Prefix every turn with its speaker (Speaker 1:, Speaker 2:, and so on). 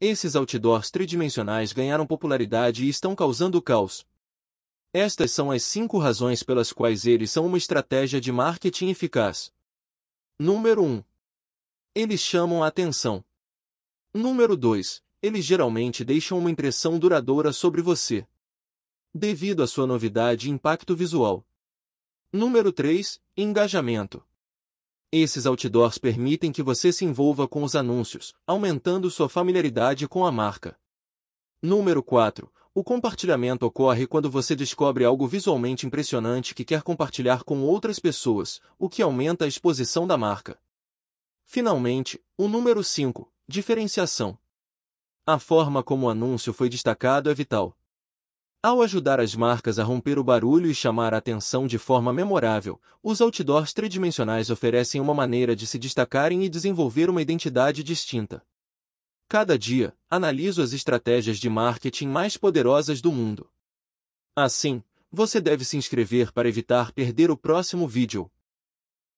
Speaker 1: Esses outdoors tridimensionais ganharam popularidade e estão causando caos. Estas são as cinco razões pelas quais eles são uma estratégia de marketing eficaz. Número 1. Eles chamam a atenção. Número 2. Eles geralmente deixam uma impressão duradoura sobre você. Devido à sua novidade e impacto visual. Número 3. Engajamento. Esses outdoors permitem que você se envolva com os anúncios, aumentando sua familiaridade com a marca. Número 4. O compartilhamento ocorre quando você descobre algo visualmente impressionante que quer compartilhar com outras pessoas, o que aumenta a exposição da marca. Finalmente, o número 5. Diferenciação. A forma como o anúncio foi destacado é vital. Ao ajudar as marcas a romper o barulho e chamar a atenção de forma memorável, os outdoors tridimensionais oferecem uma maneira de se destacarem e desenvolver uma identidade distinta. Cada dia, analiso as estratégias de marketing mais poderosas do mundo. Assim, você deve se inscrever para evitar perder o próximo vídeo.